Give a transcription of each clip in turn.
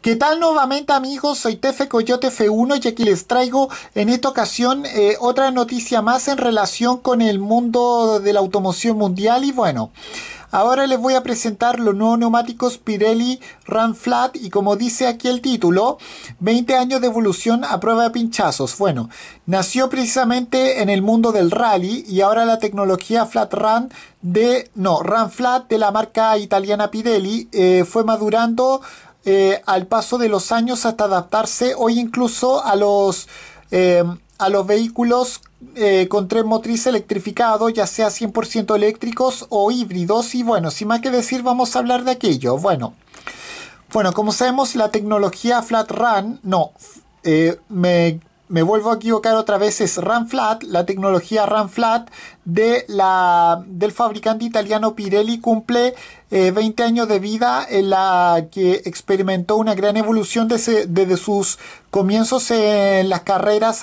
¿Qué tal nuevamente amigos? Soy Tefe Coyote F1 y aquí les traigo en esta ocasión eh, otra noticia más en relación con el mundo de la automoción mundial y bueno, ahora les voy a presentar los nuevos neumáticos Pirelli Run Flat y como dice aquí el título, 20 años de evolución a prueba de pinchazos. Bueno, nació precisamente en el mundo del rally y ahora la tecnología Flat Run de, no, Run Flat de la marca italiana Pirelli eh, fue madurando eh, al paso de los años hasta adaptarse hoy incluso a los, eh, a los vehículos eh, con tren motriz electrificado, ya sea 100% eléctricos o híbridos. Y bueno, sin más que decir, vamos a hablar de aquello. Bueno, bueno como sabemos, la tecnología Flat Run, no, me me vuelvo a equivocar otra vez, es Flat, la tecnología Runflat de la, del fabricante italiano Pirelli cumple 20 eh, años de vida en la que experimentó una gran evolución desde, sus comienzos en las carreras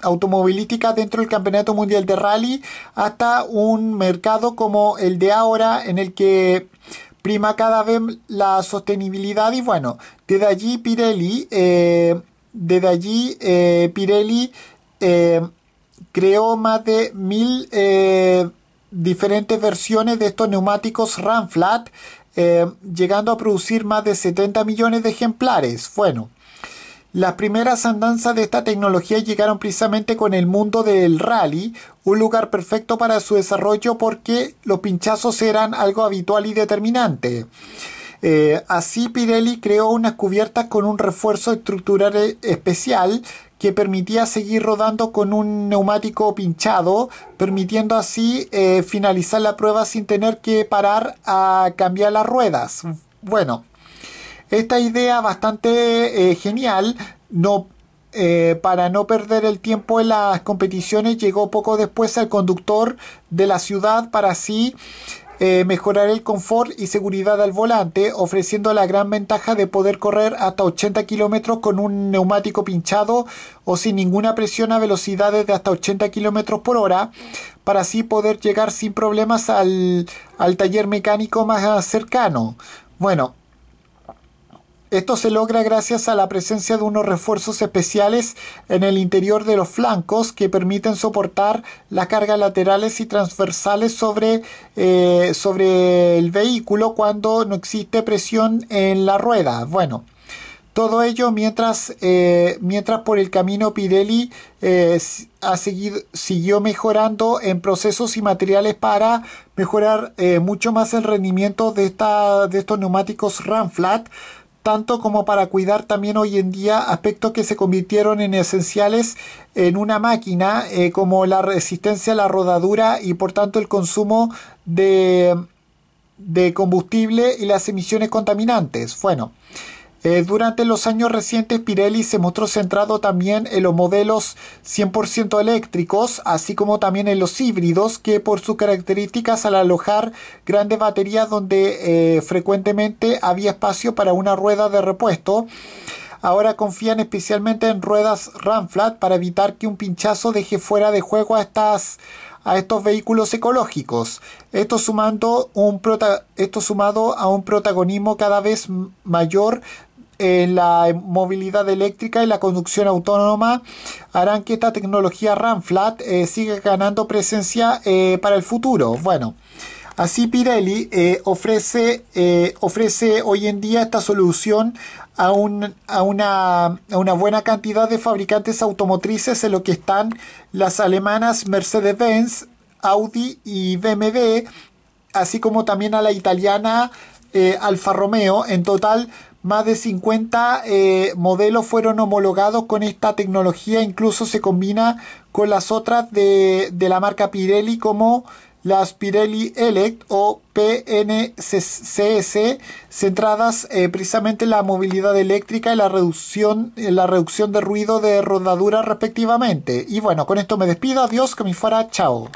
automovilísticas dentro del Campeonato Mundial de Rally hasta un mercado como el de ahora en el que prima cada vez la sostenibilidad y bueno, desde allí Pirelli... Eh, desde allí eh, Pirelli eh, creó más de mil eh, diferentes versiones de estos neumáticos Run Flat, llegando a producir más de 70 millones de ejemplares. Bueno, las primeras andanzas de esta tecnología llegaron precisamente con el mundo del rally, un lugar perfecto para su desarrollo porque los pinchazos eran algo habitual y determinante. Eh, así Pirelli creó unas cubiertas con un refuerzo estructural eh, especial que permitía seguir rodando con un neumático pinchado, permitiendo así eh, finalizar la prueba sin tener que parar a cambiar las ruedas. Bueno, esta idea bastante genial, no, para no perder el tiempo en las competiciones, llegó poco después al conductor de la ciudad para así eh, mejorar el confort y seguridad al volante, ofreciendo la gran ventaja de poder correr hasta 80 km con un neumático pinchado o sin ninguna presión a velocidades de hasta 80 km por hora, para así poder llegar sin problemas al, al taller mecánico más ah, cercano. Bueno, esto se logra gracias a la presencia de unos refuerzos especiales en el interior de los flancos que permiten soportar las cargas laterales y transversales sobre, eh, sobre el vehículo cuando no existe presión en la rueda. Bueno, todo ello mientras, eh, mientras por el camino Pirelli eh, siguió mejorando en procesos y materiales para mejorar mucho más el rendimiento de, esta, de estos neumáticos run flat tanto como para cuidar también hoy en día aspectos que se convirtieron en esenciales en una máquina, eh, como la resistencia a la rodadura y por tanto el consumo de, de combustible y las emisiones contaminantes. Bueno. Eh, durante los años recientes Pirelli se mostró centrado también en los modelos 100% eléctricos, así como también en los híbridos, que por sus características al alojar grandes baterías donde eh, frecuentemente había espacio para una rueda de repuesto, ahora confían especialmente en ruedas Ramflat para evitar que un pinchazo deje fuera de juego a estas a estos vehículos ecológicos. Esto, sumando un esto sumado a un protagonismo cada vez mayor ...en la movilidad eléctrica y la conducción autónoma harán que esta tecnología RAMFlat eh, siga ganando presencia eh, para el futuro. Bueno, así Pirelli eh, ofrece, eh, ofrece hoy en día esta solución a, un, a, una, buena cantidad de fabricantes automotrices en lo que están las alemanas Mercedes-Benz, Audi y BMW, así como también a la italiana Alfa Romeo. En total más de 50 eh, modelos fueron homologados con esta tecnología, incluso se combina con las otras de, la marca Pirelli como las Pirelli Elect o PNCS centradas eh, precisamente en la movilidad eléctrica y la reducción, la reducción de ruido de rodadura respectivamente. Y bueno, con esto me despido, adiós, que me fuera, chao.